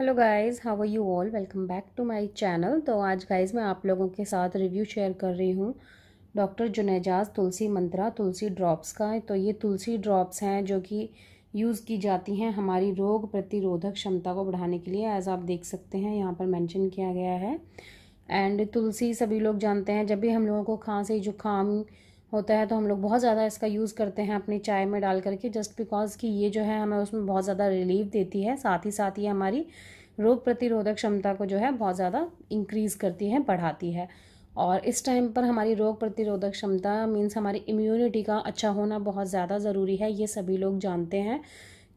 hello guys how are you all welcome back to my channel तो आज guys मैं आप लोगों के साथ रिव्यू शेयर कर रही हूँ डॉक्टर जुनेजाज तुलसी मंत्रा तुलसी ड्रॉप्स का तो ये तुलसी ड्रॉप्स हैं जो कि यूज़ की जाती हैं हमारी रोग प्रतिरोधक क्षमता को बढ़ाने के लिए एज आप देख सकते हैं यहाँ पर मैंशन किया गया है एंड तुलसी सभी लोग जानते हैं जब भी हम लोगों को खांसी जुकाम होता है तो हम लोग बहुत ज़्यादा इसका यूज़ करते हैं अपनी चाय में डाल करके जस्ट बिकॉज़ कि ये जो है हमें उसमें बहुत ज़्यादा रिलीफ देती है साथ ही साथ ये हमारी रोग प्रतिरोधक क्षमता को जो है बहुत ज़्यादा इंक्रीज़ करती है बढ़ाती है और इस टाइम पर हमारी रोग प्रतिरोधक क्षमता मीन्स हमारी इम्यूनिटी का अच्छा होना बहुत ज़्यादा ज़रूरी है ये सभी लोग जानते हैं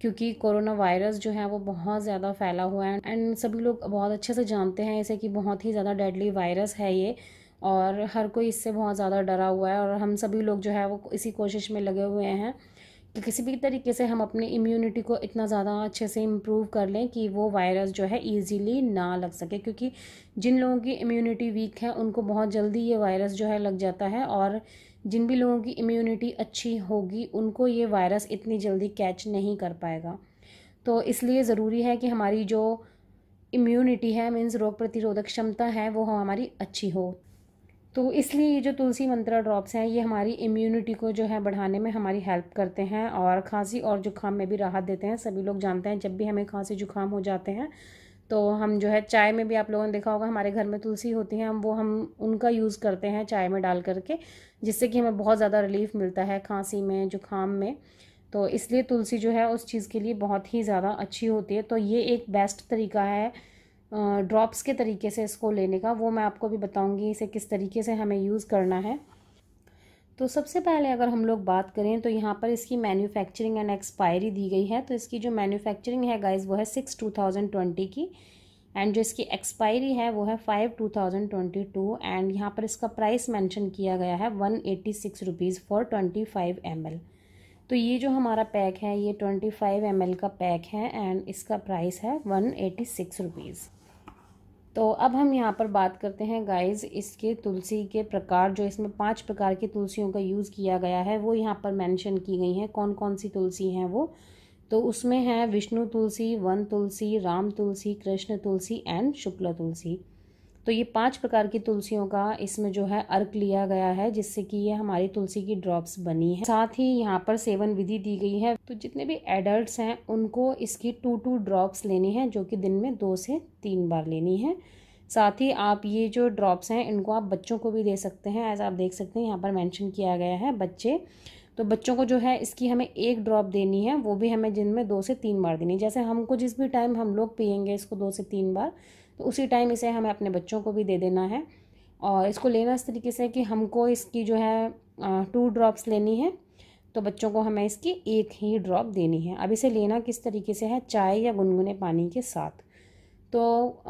क्योंकि कोरोना वायरस जो है वो बहुत ज़्यादा फैला हुआ है एंड सभी लोग बहुत अच्छे से जानते हैं इसे कि बहुत ही ज़्यादा डेडली वायरस है ये और हर कोई इससे बहुत ज़्यादा डरा हुआ है और हम सभी लोग जो है वो इसी कोशिश में लगे हुए हैं कि किसी भी तरीके से हम अपनी इम्यूनिटी को इतना ज़्यादा अच्छे से इम्प्रूव कर लें कि वो वायरस जो है इजीली ना लग सके क्योंकि जिन लोगों की इम्यूनिटी वीक है उनको बहुत जल्दी ये वायरस जो है लग जाता है और जिन भी लोगों की इम्यूनिटी अच्छी होगी उनको ये वायरस इतनी जल्दी कैच नहीं कर पाएगा तो इसलिए ज़रूरी है कि हमारी जो इम्यूनिटी है मीन्स रोग प्रतिरोधक क्षमता है वो हमारी अच्छी हो तो इसलिए ये जो तुलसी मंत्रा ड्रॉप्स हैं ये हमारी इम्यूनिटी को जो है बढ़ाने में हमारी हेल्प करते हैं और खांसी और जुकाम में भी राहत देते हैं सभी लोग जानते हैं जब भी हमें खांसी जुकाम हो जाते हैं तो हम जो है चाय में भी आप लोगों ने देखा होगा हमारे घर में तुलसी होती है हम वो हम उनका यूज़ करते हैं चाय में डाल करके जिससे कि हमें बहुत ज़्यादा रिलीफ मिलता है खांसी में जुकाम में तो इसलिए तुलसी जो है उस चीज़ के लिए बहुत ही ज़्यादा अच्छी होती है तो ये एक बेस्ट तरीका है ड्रॉप्स के तरीके से इसको लेने का वो मैं आपको भी बताऊंगी इसे किस तरीके से हमें यूज़ करना है तो सबसे पहले अगर हम लोग बात करें तो यहाँ पर इसकी मैन्युफैक्चरिंग एंड एक्सपायरी दी गई है तो इसकी जो मैन्युफैक्चरिंग है गाइज वो है सिक्स टू थाउजेंड ट्वेंटी की एंड जो इसकी एक्सपायरी है वो है five two thousand twenty two and यहाँ पर इसका प्राइस मैंशन किया गया है one eighty six rupees for twenty five ML एल तो ये जो हमारा पैक है ये ट्वेंटी फाइव एम एल का पैक है एंड इसका प्राइस है वन एटी सिक्स रुपीज़ तो अब हम यहाँ पर बात करते हैं गाइस इसके तुलसी के प्रकार जो इसमें पांच प्रकार की तुलसियों का यूज़ किया गया है वो यहाँ पर मेंशन की गई हैं कौन कौन सी तुलसी हैं वो तो उसमें है विष्णु तुलसी वन तुलसी राम तुलसी कृष्ण तुलसी एंड शुक्ला तुलसी तो ये पांच प्रकार की तुलसियों का इसमें जो है अर्क लिया गया है जिससे कि ये हमारी तुलसी की ड्रॉप्स बनी है साथ ही यहाँ पर सेवन विधि दी गई है तो जितने भी एडल्ट हैं उनको इसकी टू टू ड्रॉप्स लेनी है जो कि दिन में दो से तीन बार लेनी है साथ ही आप ये जो ड्रॉप्स हैं इनको आप बच्चों को भी दे सकते हैं एज आप देख सकते हैं यहाँ पर मैंशन किया गया है बच्चे तो बच्चों को जो है इसकी हमें एक ड्रॉप देनी है वो भी हमें दिन में दो से तीन बार देनी है जैसे हमको जिस भी टाइम हम लोग पियेंगे इसको दो से तीन बार तो उसी टाइम इसे हमें अपने बच्चों को भी दे देना है और इसको लेना इस तरीके से कि हमको इसकी जो है टू ड्रॉप्स लेनी है तो बच्चों को हमें इसकी एक ही ड्रॉप देनी है अब इसे लेना किस तरीके से है चाय या गुनगुने पानी के साथ तो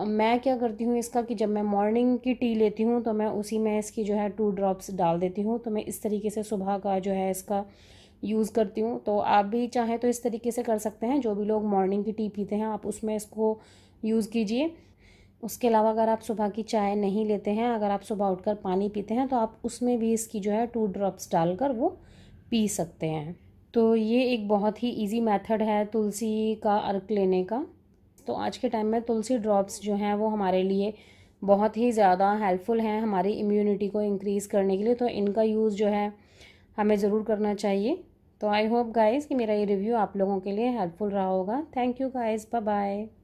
मैं क्या करती हूँ इसका कि जब मैं मॉर्निंग की टी लेती हूँ तो मैं उसी में इसकी जो है टू ड्रॉप्स डाल देती हूँ तो मैं इस तरीके से सुबह का जो है इसका यूज़ करती हूँ तो आप भी चाहें तो इस तरीके से कर सकते हैं जो भी लोग मॉर्निंग की टी पीते हैं आप उसमें इसको यूज़ कीजिए उसके अलावा अगर आप सुबह की चाय नहीं लेते हैं अगर आप सुबह उठकर पानी पीते हैं तो आप उसमें भी इसकी जो है टू ड्रॉप्स डालकर वो पी सकते हैं तो ये एक बहुत ही इजी मेथड है तुलसी का अर्क लेने का तो आज के टाइम में तुलसी ड्रॉप्स जो हैं वो हमारे लिए बहुत ही ज़्यादा हेल्पफुल हैं हमारी इम्यूनिटी को इंक्रीज़ करने के लिए तो इनका यूज़ जो है हमें ज़रूर करना चाहिए तो आई होप गाइज़ कि मेरा ये रिव्यू आप लोगों के लिए हेल्पफुल रहा होगा thank you guys bye bye